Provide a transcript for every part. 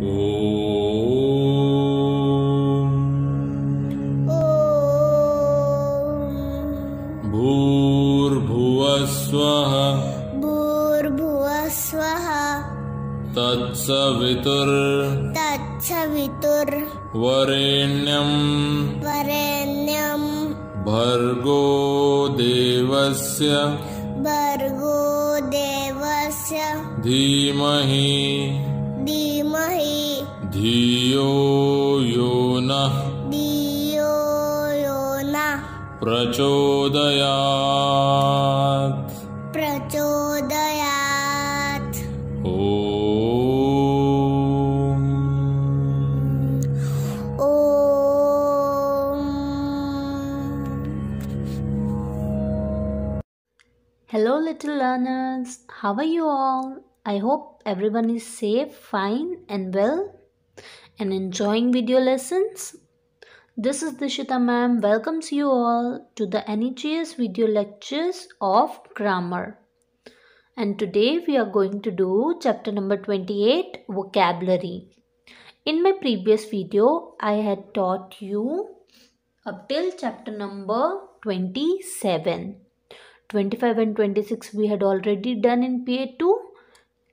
ओ भूर्भुवस्वः भूर्भुवस्वः तत्सवितुर् तत्सवितुर्वरेण्यं वरेण्यं भर्गो देवस्य भर्गो देवस्य धीमहि प्रचोदयात् प्रचोदयात् ॐ Hello little learners how are you all I hope everyone is safe fine and well and enjoying video lessons this is Dishita ma'am welcomes you all to the NGS video lectures of grammar. And today we are going to do chapter number 28 vocabulary. In my previous video I had taught you up till chapter number 27. 25 and 26 we had already done in PA2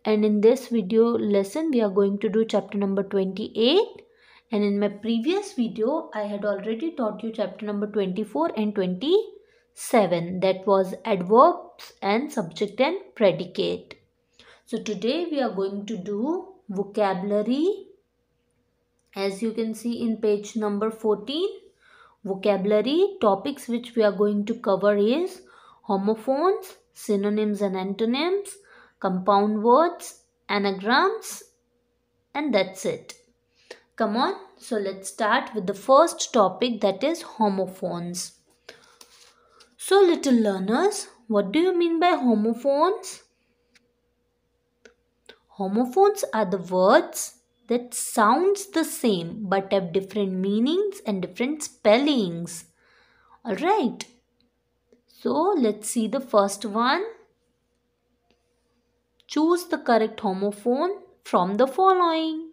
and in this video lesson we are going to do chapter number 28 and in my previous video I had already taught you chapter number 24 and 27 that was adverbs and subject and predicate. So today we are going to do vocabulary as you can see in page number 14 vocabulary topics which we are going to cover is homophones, synonyms and antonyms, compound words, anagrams and that's it. Come on, so let's start with the first topic that is homophones. So little learners, what do you mean by homophones? Homophones are the words that sounds the same but have different meanings and different spellings. Alright, so let's see the first one. Choose the correct homophone from the following.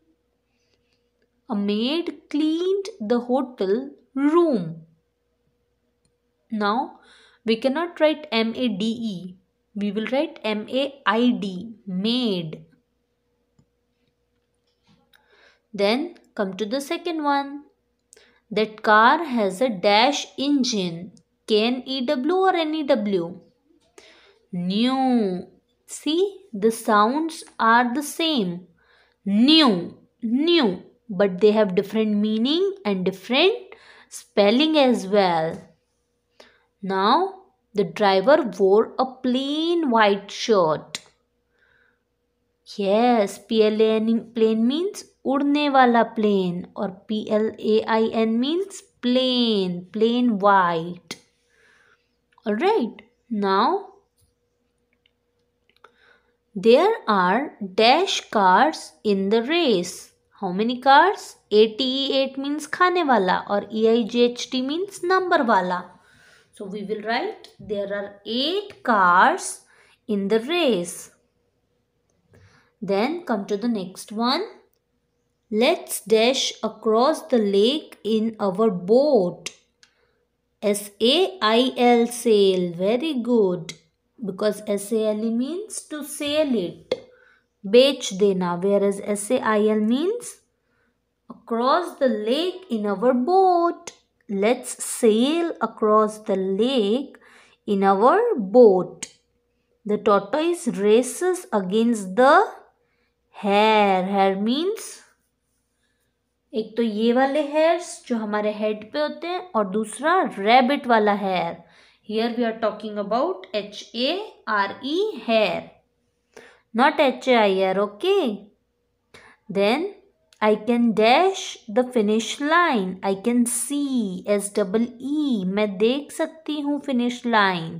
A maid cleaned the hotel room. Now we cannot write M A D E. We will write M A I D, made. Then come to the second one. That car has a dash engine. K N E W or N E W? New. See, the sounds are the same. New, new but they have different meaning and different spelling as well. Now, the driver wore a plain white shirt. Yes, PLAN plane means उड़ने वाला plane, और p-l-a-i-n means plain, plain white. All right. Now there are dash cars in the race. How many cars? ATE8 means khane wala or EIGHT means number wala. So we will write there are 8 cars in the race. Then come to the next one. Let's dash across the lake in our boat. S-A-I-L sail. Very good. Because S-A-L means to sail it. बेच देना where is S A I L means across the lake in our boat let's sail across the lake in our boat the tortoise races against the hare hare means एक तो ये वाले hairs जो हमारे head पे होते हैं और दूसरा रेबिट वाला hare hare we are talking about H A R E hare not HIR, okay? Then I can dash the finish line. I can see S double E. मैं देख सकती हूँ finish line.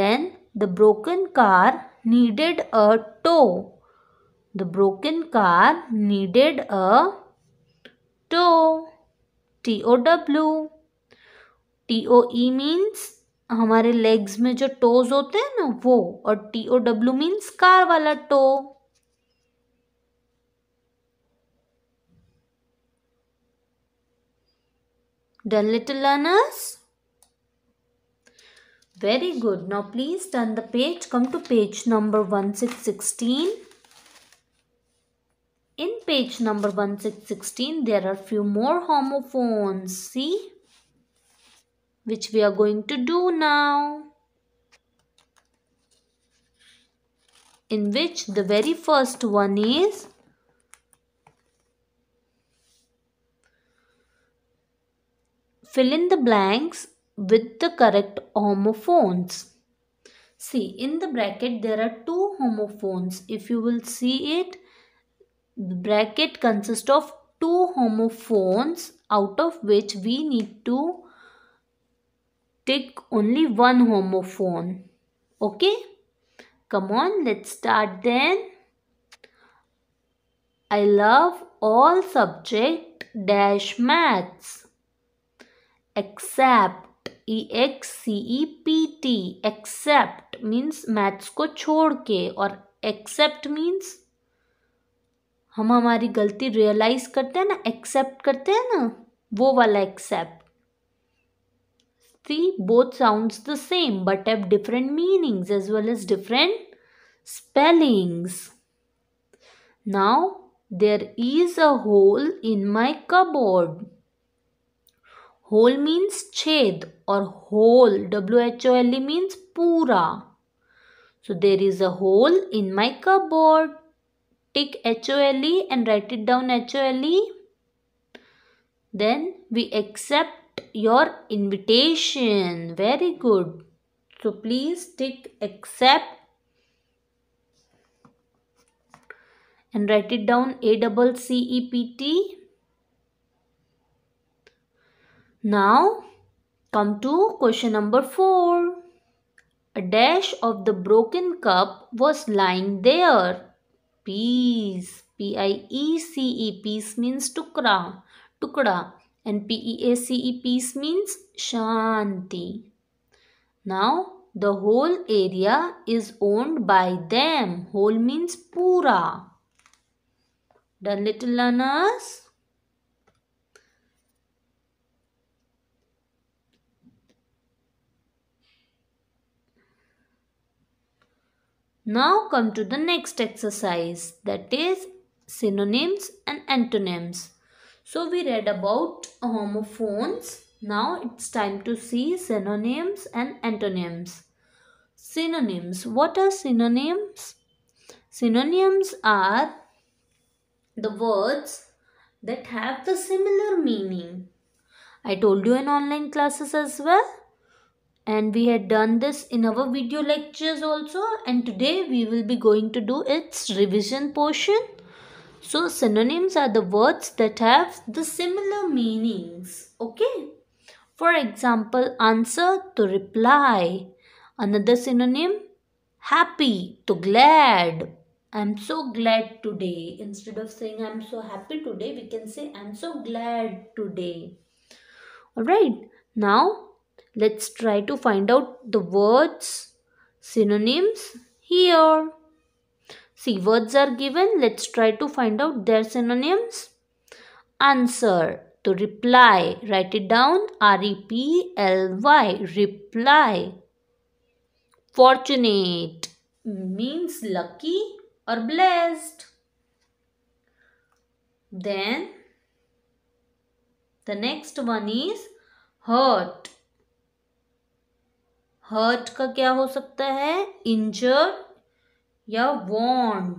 Then the broken car needed a tow. The broken car needed a tow. T O W. T O E means हमारे legs में जो toes होते हैं ना वो और T O W means car वाला tow done little learners very good now please turn the page come to page number one six sixteen in page number one six sixteen there are few more homophones see which we are going to do now. In which the very first one is fill in the blanks with the correct homophones. See, in the bracket there are two homophones. If you will see it, the bracket consists of two homophones out of which we need to tick only one homophone okay come on let start then I love all subject dash maths except E X C E P T except means maths को छोड़ के और accept means हम हमारी गलती realise करते हैं ना एक्सेप्ट करते हैं ना वो वाला except See, both sounds the same but have different meanings as well as different spellings. Now, there is a hole in my cupboard. Hole means ched or hole. W-H-O-L-E means pura. So, there is a hole in my cupboard. Take H-O-L-E and write it down H-O-L-E. Then we accept your invitation very good so please tick accept and write it down a double c e p t now come to question number 4 a dash of the broken cup was lying there piece p i e c e piece means tukra Tukra and P-E-A-C-E, means Shanti. Now, the whole area is owned by them. Whole means Pura. Done little learners? Now come to the next exercise that is synonyms and antonyms. So we read about homophones. Now it's time to see synonyms and antonyms. Synonyms. What are synonyms? Synonyms are the words that have the similar meaning. I told you in online classes as well and we had done this in our video lectures also and today we will be going to do its revision portion so synonyms are the words that have the similar meanings. Okay. For example, answer to reply. Another synonym, happy to glad. I'm so glad today. Instead of saying I'm so happy today, we can say I'm so glad today. Alright, now let's try to find out the words synonyms here. See, words are given. Let's try to find out their synonyms. Answer. To reply, write it down. R-E-P-L-Y. Reply. Fortunate means lucky or blessed. Then the next one is hurt. hurt ka kya ho sakta hai injured या वॉन्ड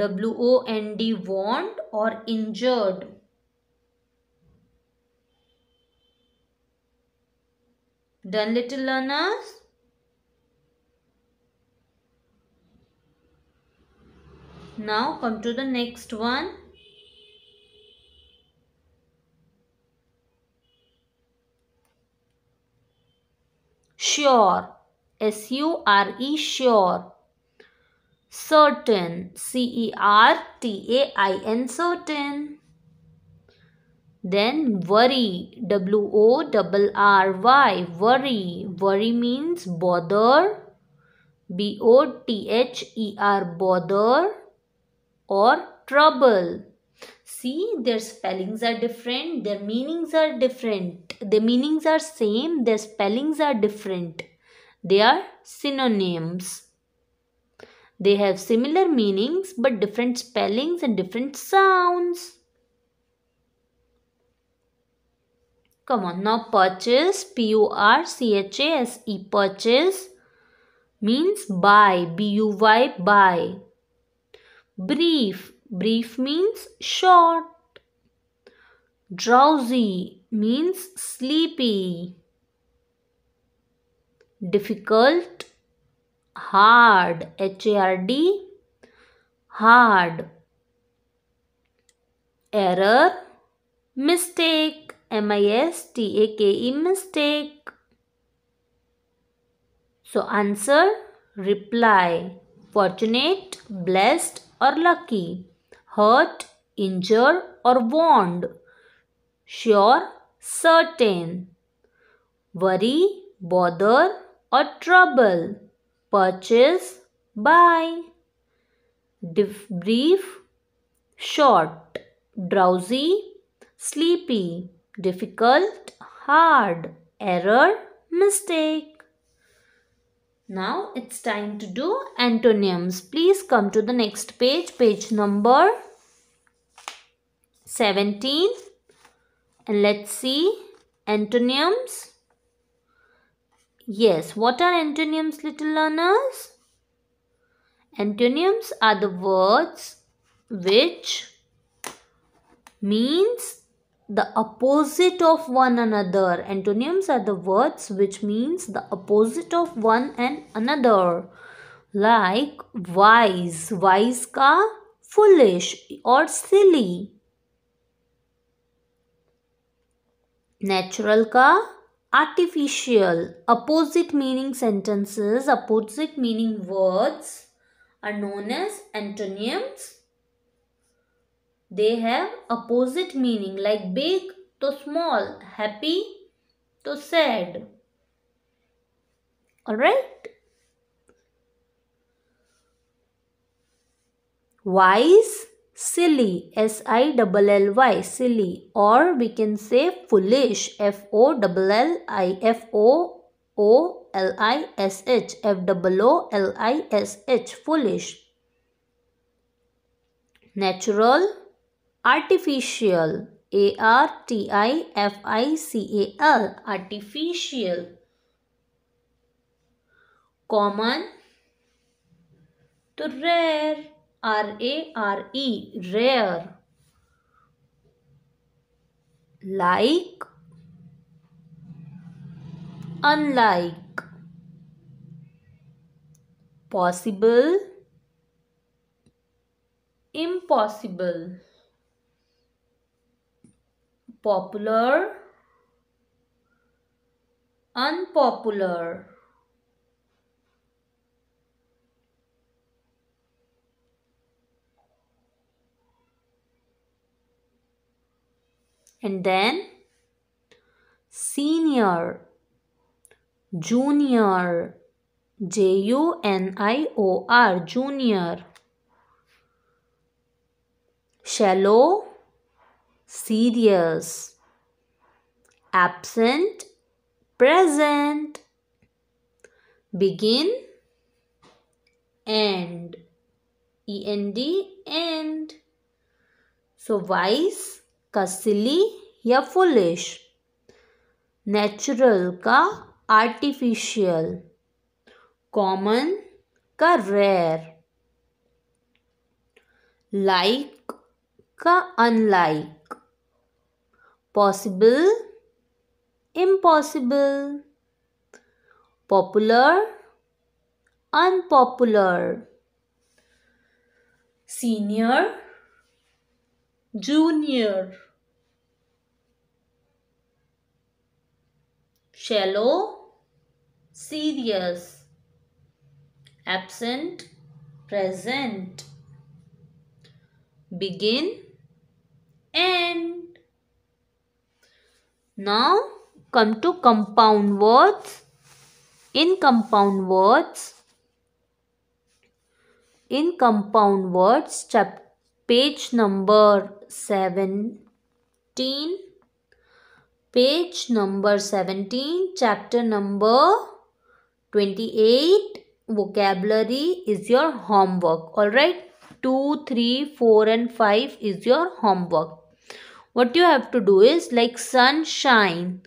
W-O-N-D, O or injured. done little learners now come to the next one sure S U R E sure. Certain C E R T A I N certain. Then worry W O R R Y worry. Worry means bother. B O T H E R bother or trouble. See, their spellings are different, their meanings are different. The meanings are same, their spellings are different. They are synonyms. They have similar meanings but different spellings and different sounds. Come on, now purchase, P-U-R-C-H-A-S-E, purchase means buy, B-U-Y, buy. Brief, brief means short. Drowsy means sleepy difficult hard h a r d hard error mistake m i s t a k e mistake so answer reply fortunate blessed or lucky hurt injured or wound sure certain worry bother or trouble. Purchase, buy. Brief, short. Drowsy, sleepy. Difficult, hard. Error, mistake. Now it's time to do antonyms. Please come to the next page, page number 17. And let's see antonyms. Yes, what are antonyms, little learners? Antonyms are the words which means the opposite of one another. Antonyms are the words which means the opposite of one and another. Like wise, wise ka foolish or silly. Natural ka artificial opposite meaning sentences opposite meaning words are known as antonyms they have opposite meaning like big to small happy to sad all right wise silly s i double l y silly or we can say foolish f o double l i f o o l i s h f double o l i s h foolish natural artificial a r t i f i c a l artificial common to rare R A R E rare like unlike possible impossible popular unpopular and then senior, junior, J U N I O R, junior, shallow, serious, absent, present, begin, end, end, end. So, wise, का silly या foolish natural का artificial common का rare like का unlike possible impossible popular unpopular senior junior shallow serious absent present begin end now come to compound words in compound words in compound words chapter page number 17 page number seventeen chapter number twenty eight वो is your homework all right two three four and five is your homework what you have to do is like sun shine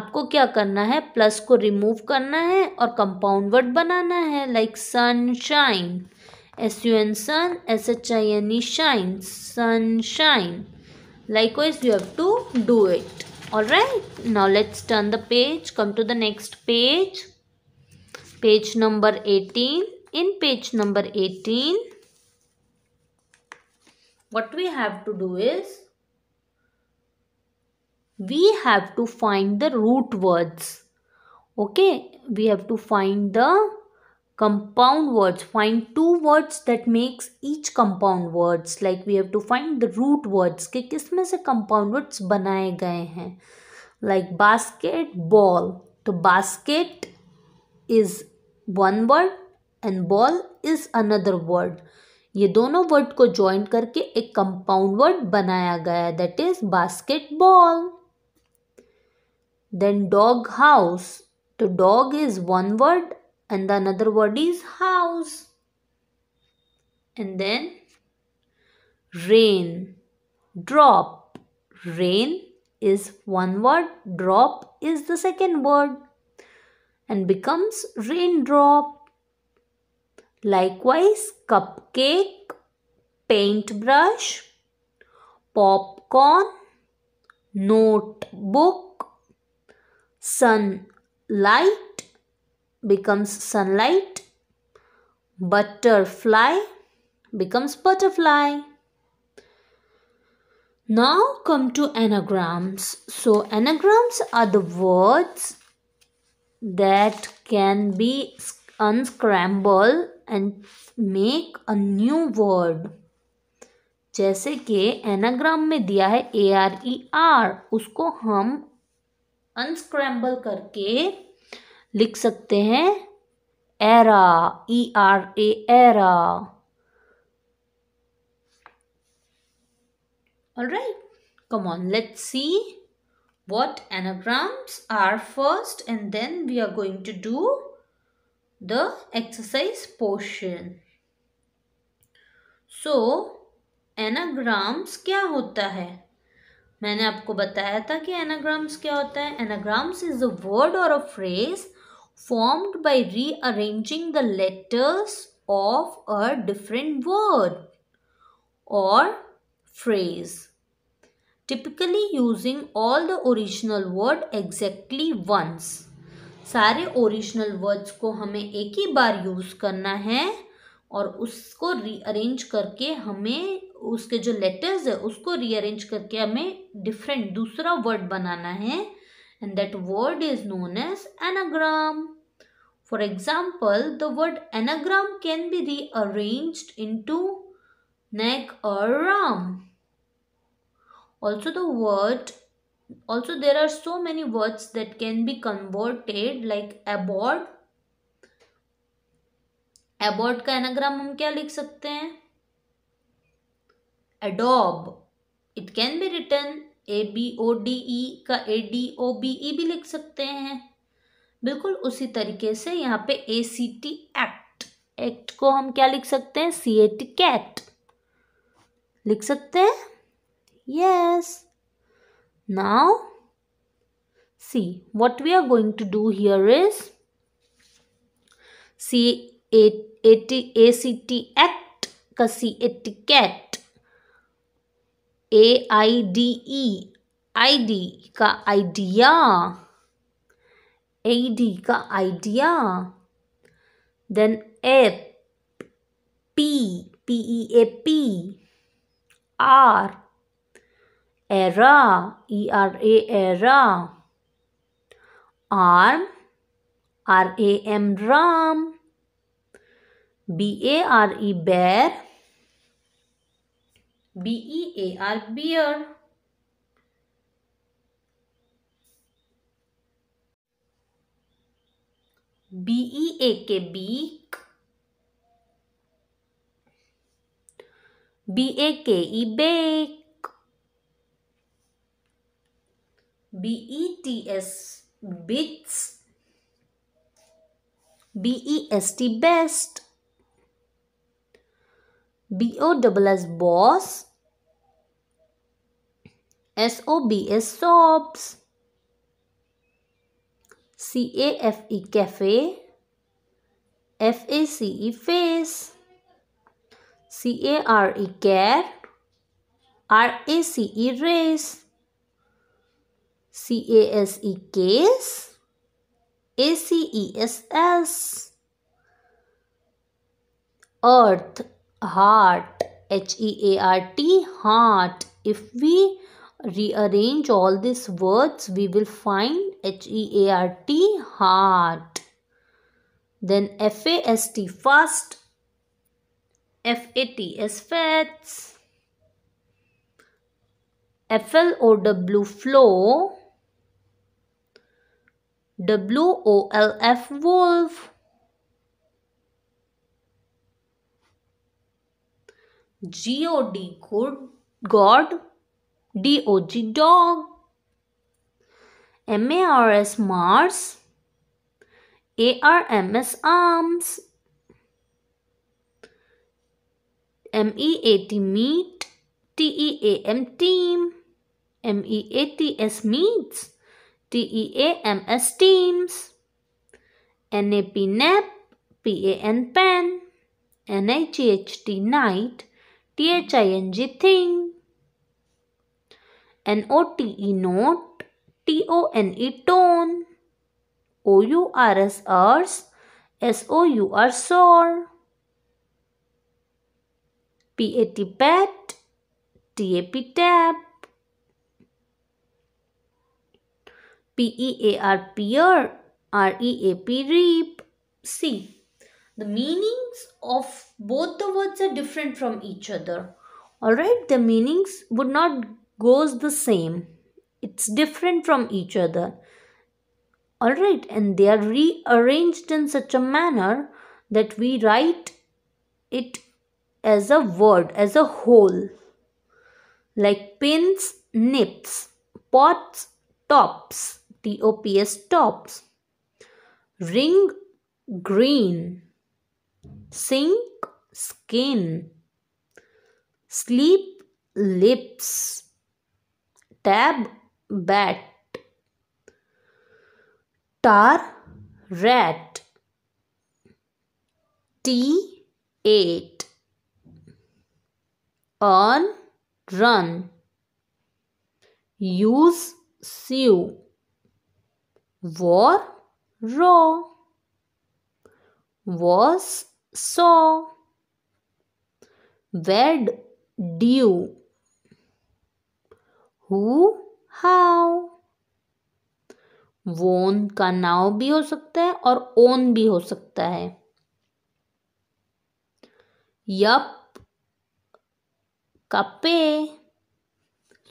आपको क्या करना है plus को remove करना है और compound word बनाना है like sun shine S U N sun S H I N E shine sunshine likewise you have to do it alright now let's turn the page come to the next page page number 18 in page number 18 what we have to do is we have to find the root words okay we have to find the compound words find two words that makes each compound words like we have to find the root words ke kis mein se compound words banaye gaye hain like basket ball to basket is one word and ball is another word ये दोनों word को join करके एक compound word बनाया गया that is basketball then dog house तो dog is one word and the another word is house and then rain drop rain is one word drop is the second word and becomes raindrop likewise cupcake paintbrush popcorn notebook sunlight becomes sunlight. Butterfly becomes butterfly. Now come to anagrams. So anagrams are the words that can be unscramble and make a new word. जैसे कि anagram में दिया है ए R E R उसको हम unscramble करके लिख सकते हैं era E R A era all right come on let see what anagrams are first and then we are going to do the exercise portion so anagrams क्या होता है मैंने आपको बताया था कि एनाग्राम्स क्या होता है एनाग्राम्स इज अ वर्ड और a phrase formed by rearranging the letters of a different word or phrase typically using all the original word exactly once सारे ओरिजिनल वर्ड्स को हमें एक ही बार यूज़ करना है और उसको रीअरेंज करके हमें उसके जो लेटर्स है उसको रीअरेंज करके हमें डिफरेंट दूसरा वर्ड बनाना है and that word is known as anagram For example, the word anagram can be rearranged into neck or ram. Also the word also there are so many words that can be converted like abort abort का anagram हम क्या लिख सकते हैं adob it can be written a b o d e का a d o b e भी लिख सकते हैं बिल्कुल उसी तरीके से यहाँ पे A C T act act को हम क्या लिख सकते हैं सी ए टी कैट लिख सकते हैं yes now see what we are going to do here is C A T A C T act का C A T cat A I D E I D का idea A D का idea then ape P P E A P R era E R A era arm R A M ram B A R E bare B E A R bear B E A K beak. bits. B E S T best. B O boss. S O B S sobs. C-A-F-E cafe, F-A-C-E face, C-A-R-E care, R-A-C-E race, C-A-S-E case, A-C-E-S-S, earth, heart, H-E-A-R-T, heart. If we rearrange all these words, we will find H E A R T, heart. Then F A S T, fast. F A T S, fats. F L O W, flow. W O L F, wolf. G O D, good. God. D O G, dog. M A R S Mars, A R M S Arms, M E A T Meat, T E A M Team, M E A T S Meats, T E A M S Teams, N A P Nap, P A N Pen, N I G H T Night, T H I N G Thing, N O T E Note, T-O-N-E, tone. O-U-R-S, S O U R S-O-U-R, soar. P-A-T, pat. T-A-P, tap. P-E-A-R, peer. R-E-A-P, reap. C. The meanings of both the words are different from each other. Alright, the meanings would not goes the same it's different from each other all right and they are rearranged in such a manner that we write it as a word as a whole like pins nips pots tops tops tops ring green sink skin sleep lips tab bat tar rat t8 on run use sew, war row was saw wed dew, who how won का नाव भी हो सकता है और own भी हो सकता है यप कपे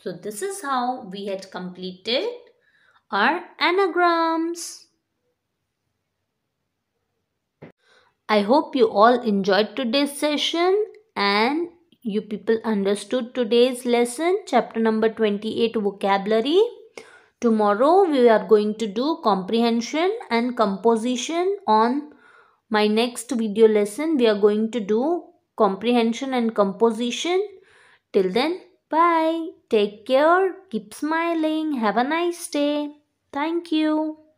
so this is how we had completed our anagrams I hope you all enjoy today session and you people understood today's lesson, chapter number 28 vocabulary. Tomorrow we are going to do comprehension and composition on my next video lesson. We are going to do comprehension and composition. Till then, bye. Take care. Keep smiling. Have a nice day. Thank you.